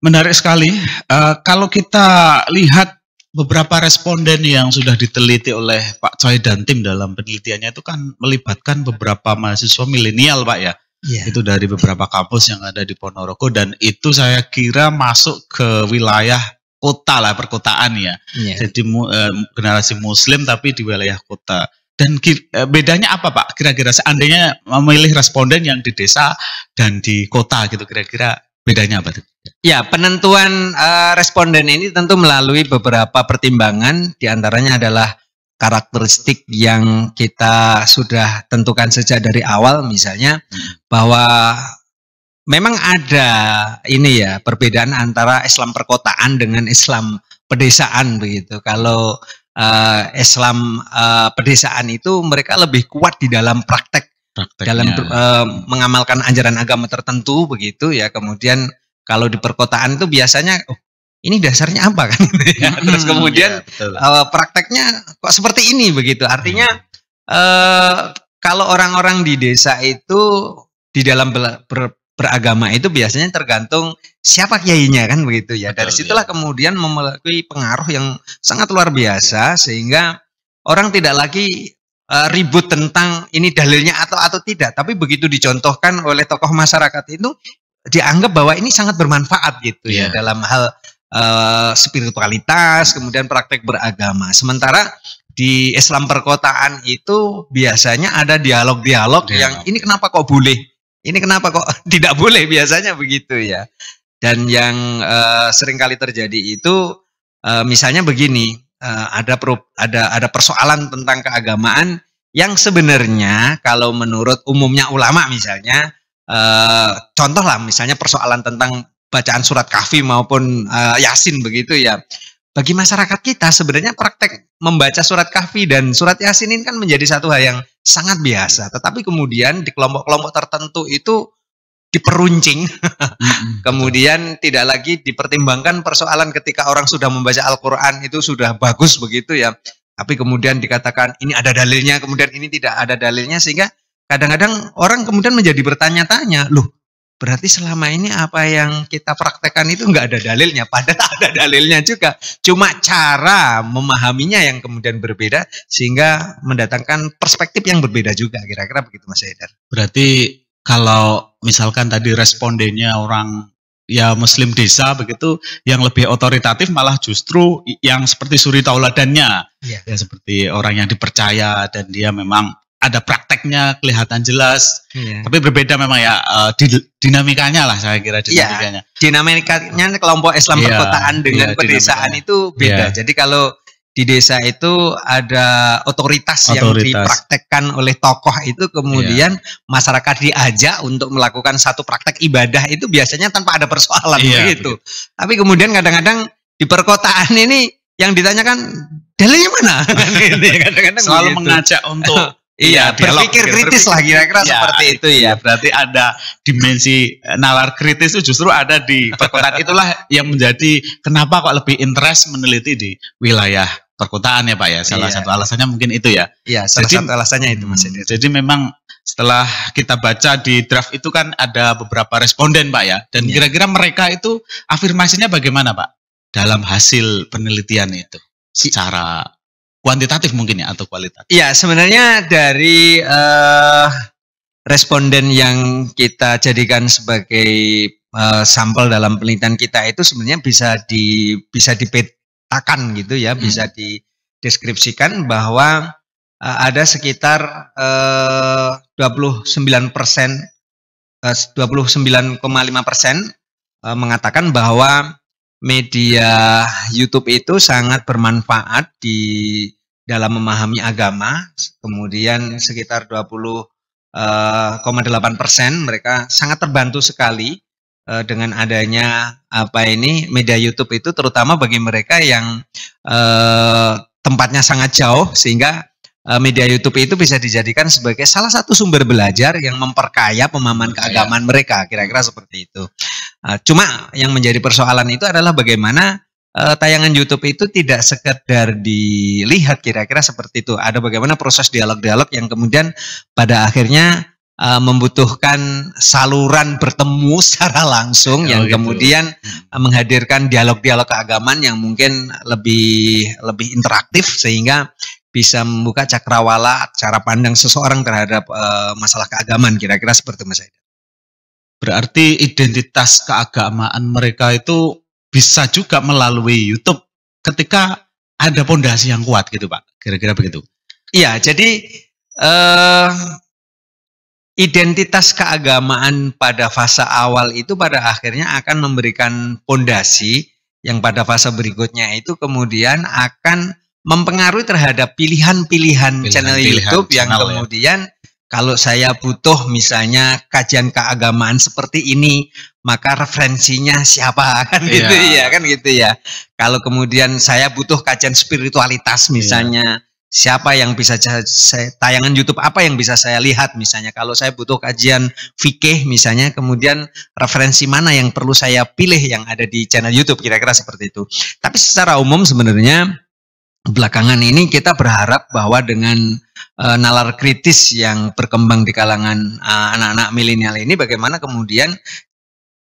Menarik sekali. Uh, kalau kita lihat beberapa responden yang sudah diteliti oleh Pak Choi dan tim dalam penelitiannya itu kan melibatkan beberapa mahasiswa milenial, Pak ya. Yeah. Itu dari beberapa kampus yang ada di Ponorogo dan itu saya kira masuk ke wilayah kota lah perkotaan ya. Yeah. Jadi uh, generasi muslim tapi di wilayah kota. Dan uh, bedanya apa Pak? Kira-kira seandainya memilih responden yang di desa dan di kota gitu kira-kira bedanya apa tuh? Ya, penentuan uh, responden ini tentu melalui beberapa pertimbangan diantaranya adalah karakteristik yang kita sudah tentukan sejak dari awal misalnya hmm. bahwa memang ada ini ya perbedaan antara Islam perkotaan dengan Islam pedesaan begitu. Kalau uh, Islam uh, pedesaan itu mereka lebih kuat di dalam praktek Prakteknya. dalam uh, mengamalkan ajaran agama tertentu begitu ya. Kemudian kalau di perkotaan itu biasanya oh, ini dasarnya apa kan *laughs* Terus kemudian ya, uh, prakteknya kok seperti ini begitu. Artinya hmm. uh, kalau orang-orang di desa itu di dalam beragama itu biasanya tergantung siapa kiainya kan begitu ya. Dari ya. situlah kemudian memiliki pengaruh yang sangat luar biasa sehingga orang tidak lagi uh, ribut tentang ini dalilnya atau atau tidak, tapi begitu dicontohkan oleh tokoh masyarakat itu dianggap bahwa ini sangat bermanfaat gitu yeah. ya iya. dalam hal uh, spiritualitas, kemudian praktek beragama. Sementara di Islam perkotaan itu biasanya ada dialog-dialog yang ini kenapa kok boleh ini kenapa kok *laughs* tidak boleh biasanya begitu ya. Dan yang uh, eh, kali terjadi itu uh, misalnya begini, uh, ada pro, ada ada persoalan tentang keagamaan yang sebenarnya kalau menurut umumnya ulama misalnya uh, contohlah misalnya persoalan tentang bacaan surat kafi maupun uh, yasin begitu ya bagi masyarakat kita sebenarnya praktek membaca surat kahfi dan surat yasin ini kan menjadi satu hal yang sangat biasa. Tetapi kemudian di kelompok-kelompok tertentu itu diperuncing. *laughs* Kemudian tidak lagi dipertimbangkan persoalan ketika orang sudah membaca Al-Qur'an itu sudah bagus begitu ya. Tapi kemudian dikatakan ini ada dalilnya, kemudian ini tidak ada dalilnya sehingga kadang-kadang orang kemudian menjadi bertanya-tanya, "Loh, Berarti selama ini apa yang kita praktekkan itu nggak ada dalilnya. Padahal *laughs* ada dalilnya juga. Cuma cara memahaminya yang kemudian berbeda sehingga mendatangkan perspektif yang berbeda juga. Kira-kira begitu Mas Haidar. Berarti kalau misalkan tadi respondennya orang ya muslim desa begitu yang lebih otoritatif malah justru yang seperti suri tauladannya ya. ya seperti orang yang dipercaya dan dia memang ada prakteknya kelihatan jelas. Yeah. Tapi berbeda memang ya uh, di, dinamikanya lah saya kira iya, dinamikanya. Yeah. Dinamikanya kelompok Islam yeah. perkotaan iya, dengan yeah, pedesaan itu beda. Yeah. Jadi kalau di desa itu ada otoritas, otoritas. yang dipraktekkan oleh tokoh itu kemudian iya. masyarakat diajak untuk melakukan satu praktek ibadah itu biasanya tanpa ada persoalan iya, begitu. Iya. Tapi kemudian kadang-kadang di perkotaan ini yang ditanyakan dalilnya mana? *laughs* Kan gitu ya, Kadang -kadang Selalu begitu. mengajak untuk *laughs* Iya, iya, dialog, berpikir gitu. kritis lah kira-kira ya, seperti itu ya. Iya, berarti ada dimensi nalar kritis itu justru ada di perkotaan. Itulah yang menjadi kenapa kok lebih interest meneliti di wilayah perkotaan ya Pak ya. Salah iya. satu alasannya mungkin itu ya. Iya, salah jadi, satu alasannya itu Mas. Hmm, jadi memang setelah kita baca di draft itu kan ada beberapa responden Pak ya. Dan iya. kira-kira iya. mereka itu afirmasinya bagaimana Pak? Dalam hasil penelitian itu secara kuantitatif mungkin ya atau kualitatif? Iya, sebenarnya dari uh, responden yang kita jadikan sebagai uh, sampel dalam penelitian kita itu sebenarnya bisa di bisa dipetakan gitu ya, hmm. bisa dideskripsikan bahwa uh, ada sekitar uh, 29 persen, uh, 29,5 persen uh, mengatakan bahwa media YouTube itu sangat bermanfaat di dalam memahami agama. Kemudian sekitar 20,8 eh, persen mereka sangat terbantu sekali eh, dengan adanya apa ini media YouTube itu terutama bagi mereka yang eh, tempatnya sangat jauh sehingga Eh, media YouTube itu bisa dijadikan sebagai salah satu sumber belajar yang memperkaya pemahaman iya. keagamaan mereka, kira-kira seperti itu. Eh, cuma yang menjadi persoalan itu adalah bagaimana eh, tayangan YouTube itu tidak sekedar dilihat kira-kira seperti itu. Ada bagaimana proses dialog-dialog yang kemudian pada akhirnya membutuhkan saluran bertemu *laughs* secara langsung oh, yang gitu. kemudian menghadirkan dialog-dialog keagamaan yang mungkin lebih lebih interaktif sehingga bisa membuka cakrawala cara pandang seseorang terhadap e, masalah keagamaan kira-kira seperti Mas Aida. Berarti identitas keagamaan mereka itu bisa juga melalui YouTube ketika ada pondasi yang kuat gitu Pak. Kira-kira begitu. Iya, jadi e, identitas keagamaan pada fase awal itu pada akhirnya akan memberikan pondasi yang pada fase berikutnya itu kemudian akan mempengaruhi terhadap pilihan-pilihan channel pilihan YouTube channel yang ya. kemudian ya. kalau saya butuh misalnya kajian keagamaan seperti ini, maka referensinya siapa *laughs* kan iya. gitu ya kan gitu ya. Kalau kemudian saya butuh kajian spiritualitas iya. misalnya yeah. Siapa yang bisa saya, tayangan YouTube apa yang bisa saya lihat misalnya kalau saya butuh kajian fikih misalnya kemudian referensi mana yang perlu saya pilih yang ada di channel YouTube kira-kira seperti itu. Tapi secara umum sebenarnya belakangan ini kita berharap bahwa dengan uh, nalar kritis yang berkembang di kalangan uh, anak-anak milenial ini bagaimana kemudian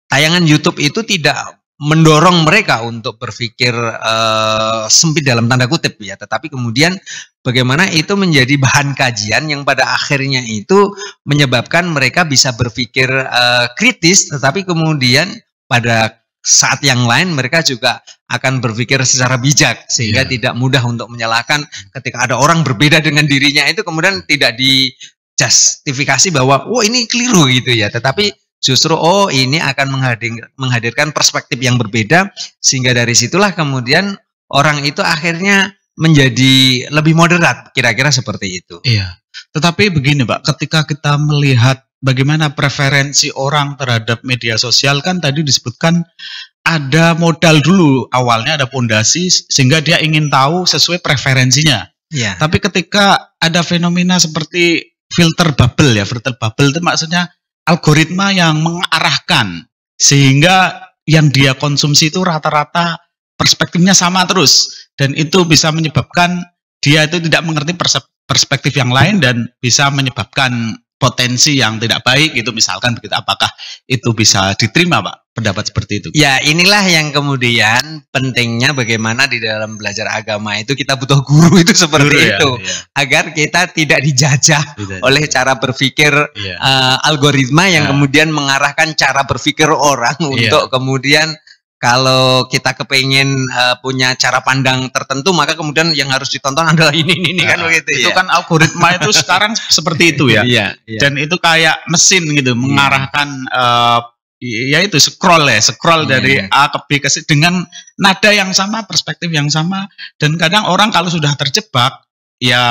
tayangan YouTube itu tidak mendorong mereka untuk berpikir uh, sempit dalam tanda kutip ya tetapi kemudian bagaimana itu menjadi bahan kajian yang pada akhirnya itu menyebabkan mereka bisa berpikir uh, kritis tetapi kemudian pada saat yang lain mereka juga akan berpikir secara bijak sehingga yeah. tidak mudah untuk menyalahkan ketika ada orang berbeda dengan dirinya itu kemudian tidak dijustifikasi bahwa wah oh, ini keliru gitu ya tetapi justru oh ini akan menghadirkan perspektif yang berbeda sehingga dari situlah kemudian orang itu akhirnya menjadi lebih moderat kira-kira seperti itu. Iya. Tetapi begini Pak, ketika kita melihat bagaimana preferensi orang terhadap media sosial kan tadi disebutkan ada modal dulu awalnya ada pondasi sehingga dia ingin tahu sesuai preferensinya. Ya. Tapi ketika ada fenomena seperti filter bubble ya, filter bubble itu maksudnya algoritma yang mengarahkan sehingga yang dia konsumsi itu rata-rata perspektifnya sama terus dan itu bisa menyebabkan dia itu tidak mengerti perspektif yang lain dan bisa menyebabkan potensi yang tidak baik itu misalkan begitu apakah itu bisa diterima Pak pendapat seperti itu? Ya, inilah yang kemudian pentingnya bagaimana di dalam belajar agama itu kita butuh guru *laughs* itu seperti guru, ya, itu ya, ya. agar kita tidak dijajah ya, oleh cara berpikir ya. uh, algoritma yang ya. kemudian mengarahkan cara berpikir orang ya. untuk kemudian kalau kita kepengen uh, eh, punya cara pandang tertentu maka kemudian yang harus ditonton adalah ini ini, ini nah, kan ah, begitu itu ya. kan algoritma itu *laughs* sekarang seperti itu ya. Iya, iya. Dan itu kayak mesin gitu iya. mengarahkan uh, ya itu scroll ya, scroll iya, dari iya. A ke B ke C dengan nada yang sama, perspektif yang sama dan kadang orang kalau sudah terjebak ya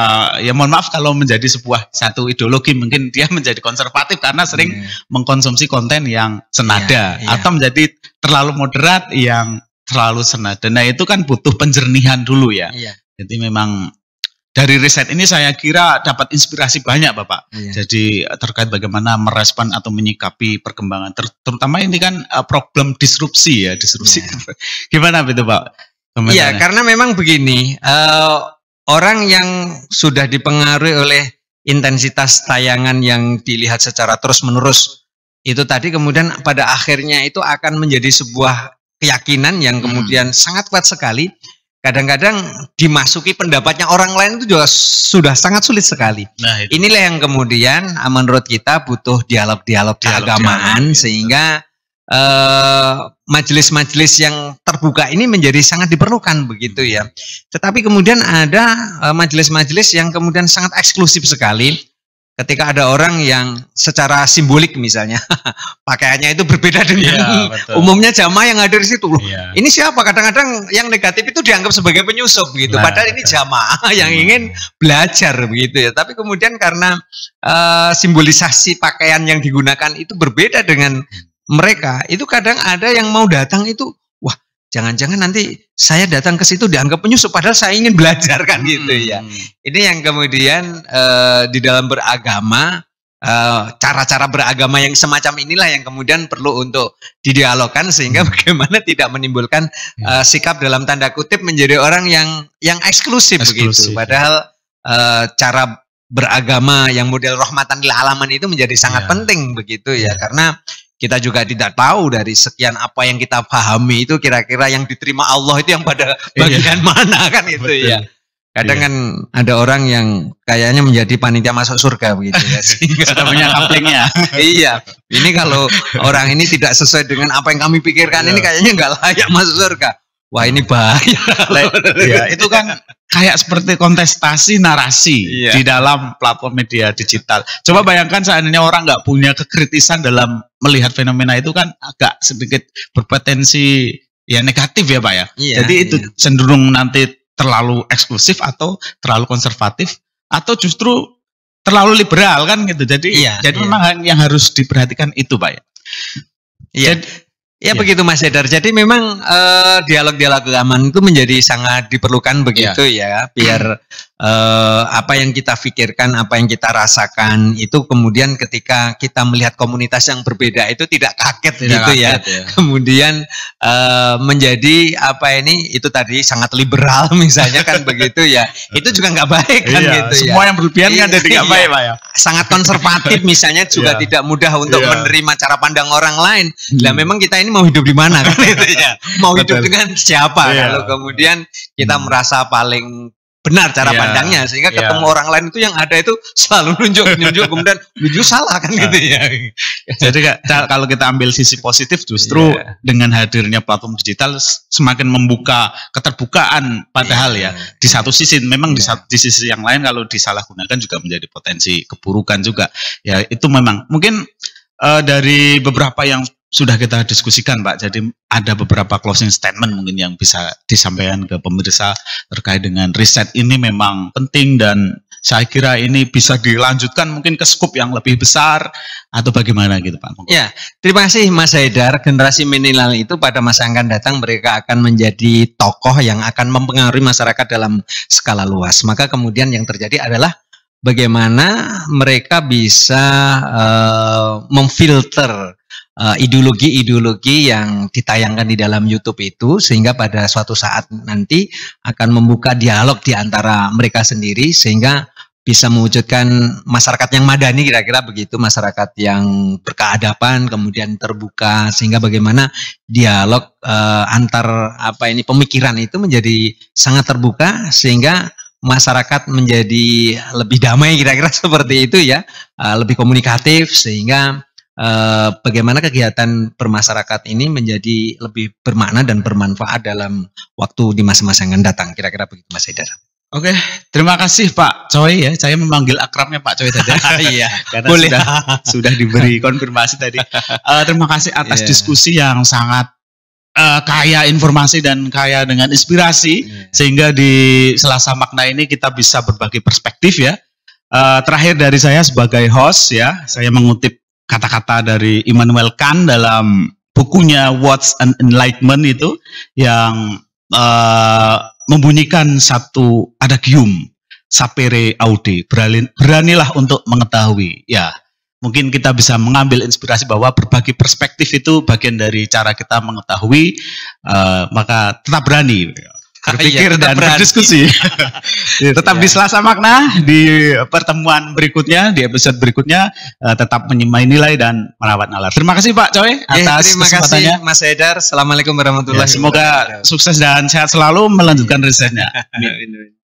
ya mohon maaf kalau menjadi sebuah satu ideologi mungkin dia *laughs* menjadi konservatif karena sering yeah. mengkonsumsi konten yang senada yeah, yeah. atau menjadi terlalu moderat yang terlalu senada. Nah, itu kan butuh penjernihan dulu ya. Yeah. Jadi memang dari riset ini saya kira dapat inspirasi banyak Bapak. Iya. Jadi terkait bagaimana merespon atau menyikapi perkembangan ter terutama ini kan uh, problem disrupsi ya, disrupsi. Iya. *laughs* Gimana itu Pak? Iya, karena memang begini, uh, orang yang sudah dipengaruhi oleh intensitas tayangan yang dilihat secara terus-menerus itu tadi kemudian pada akhirnya itu akan menjadi sebuah keyakinan yang hmm. kemudian hmm. sangat kuat sekali. Kadang-kadang dimasuki pendapatnya orang lain itu juga sudah sangat sulit sekali. Nah, itu. Inilah yang kemudian menurut kita butuh dialog-dialog keagamaan dialog, sehingga Eh, majelis-majelis yang terbuka ini menjadi sangat diperlukan begitu ya. Tetapi kemudian ada eh, majelis-majelis yang kemudian sangat eksklusif sekali ketika ada orang yang secara simbolik misalnya *laughs* pakaiannya itu berbeda iya, dengan ya, umumnya jamaah yang hadir di situ. Iya. Ini siapa? Kadang-kadang yang negatif itu dianggap sebagai penyusup gitu. Nah, Padahal ini jamaah *laughs* yang hmm. ingin belajar begitu ya. Tapi kemudian karena uh, simbolisasi pakaian yang digunakan itu berbeda dengan mereka itu kadang ada yang mau datang itu wah jangan-jangan nanti saya datang ke situ dianggap penyusup padahal saya ingin belajar kan hmm. gitu hmm. ya ini yang kemudian uh, di dalam beragama cara eh, cara-cara beragama yang semacam inilah yang kemudian perlu untuk didialogkan sehingga hmm. bagaimana tidak menimbulkan uh, sikap dalam tanda kutip menjadi orang yang yang eksklusif, eksklusif begitu ya. padahal uh, cara beragama yang model rahmatan lil alaman itu menjadi sangat ya. penting begitu ya, ya. karena kita juga tidak tahu dari sekian apa yang kita pahami itu kira-kira yang diterima Allah itu yang pada iya. bagian iya. mana kan itu Betul. ya. Kadang iya. kan ada orang yang kayaknya menjadi panitia masuk surga begitu ya. *laughs* Sehingga sudah punya kaplingnya. *laughs* iya. Ini kalau orang ini tidak sesuai dengan apa yang kami pikirkan iya. ini kayaknya nggak layak masuk surga. Wah ini bahaya. ya, *laughs* itu kan kayak seperti kontestasi narasi iya. di dalam platform media digital. Coba iya. bayangkan seandainya orang nggak punya kekritisan dalam melihat fenomena itu kan agak sedikit berpotensi ya negatif ya pak ya. Iya, Jadi itu iya. cenderung nanti terlalu eksklusif atau terlalu konservatif atau justru terlalu liberal kan gitu. Jadi iya, jadi iya. memang yang harus diperhatikan itu pak ya. Iya. Jadi, Ya, ya begitu Mas Hedar. Jadi memang uh, dialog-dialog keamanan itu menjadi sangat diperlukan begitu ya, ya biar uh, apa yang kita pikirkan, apa yang kita rasakan itu kemudian ketika kita melihat komunitas yang berbeda itu tidak kaget tidak gitu ya. kaget, ya. ya. Kemudian uh, menjadi apa ini itu tadi sangat liberal *laughs* misalnya kan begitu ya. Itu juga nggak baik kan iya, gitu semua ya. Semua yang berlebihan kan iya, jadi nggak iya. baik Pak ya. Sangat konservatif misalnya juga iya. tidak mudah untuk menerima cara pandang orang lain. Hmm. memang kita ini mau hidup di mana kan itu ya. Mau hidup dengan siapa yeah. kalau kemudian kita hmm. merasa paling benar cara yeah. pandangnya sehingga yeah. ketemu orang lain itu yang ada itu selalu nunjuk nunjuk kemudian nunjuk salah kan gitu ya jadi kalau kita ambil sisi positif justru yeah. dengan hadirnya platform digital semakin membuka keterbukaan padahal yeah. ya iya. di satu sisi memang yeah. di, iya. di sisi yang lain kalau disalahgunakan juga menjadi potensi keburukan juga ya itu memang mungkin uh, dari beberapa yang sudah kita diskusikan Pak. Jadi ada beberapa closing statement mungkin yang bisa disampaikan ke pemirsa terkait dengan riset ini memang penting dan saya kira ini bisa dilanjutkan mungkin ke skup yang lebih besar atau bagaimana gitu Pak. Ya, terima kasih Mas Haidar. Generasi milenial itu pada masa yang akan datang mereka akan menjadi tokoh yang akan mempengaruhi masyarakat dalam skala luas. Maka kemudian yang terjadi adalah bagaimana mereka bisa uh, memfilter Eh, ideologi-ideologi yang ditayangkan di dalam YouTube itu sehingga pada suatu saat nanti akan membuka dialog di antara mereka sendiri sehingga bisa mewujudkan masyarakat yang madani kira-kira begitu masyarakat yang berkeadapan kemudian terbuka sehingga bagaimana dialog e, antar apa ini pemikiran itu menjadi sangat terbuka sehingga masyarakat menjadi lebih damai kira-kira *laughs* seperti itu ya e, lebih komunikatif sehingga Eh, bagaimana kegiatan bermasyarakat ini menjadi lebih bermakna dan bermanfaat dalam waktu di masa-masa yang akan datang. Kira-kira begitu Mas Haidar. Oke, terima kasih Pak Coy ya. Saya memanggil akrabnya Pak Coy saja. *laughs* iya, karena Boleh. sudah sudah diberi *laughs* konfirmasi tadi. Uh, terima kasih atas yeah. diskusi yang sangat uh, kaya informasi dan kaya dengan inspirasi yeah. sehingga di Selasa Makna ini kita bisa berbagi perspektif ya. Uh, terakhir dari saya sebagai host ya, saya mengutip kata-kata dari Immanuel Kant dalam bukunya What's an Enlightenment itu yang uh, membunyikan satu adagium sapere audi beranilah untuk mengetahui ya mungkin kita bisa mengambil inspirasi bahwa berbagi perspektif itu bagian dari cara kita mengetahui uh, maka tetap berani Ah, iya, berpikir dan berdiskusi. *laughs* tetap iya. di Selasa Makna di pertemuan berikutnya di episode berikutnya eh, tetap menyimak nilai dan merawat nalar. Terima kasih Pak Coy eh, atas terima kesempatannya. Terima kasih Mas Edar. Assalamualaikum warahmatullahi wabarakatuh. Ya, semoga sukses dan sehat selalu melanjutkan risetnya. *laughs* Amin.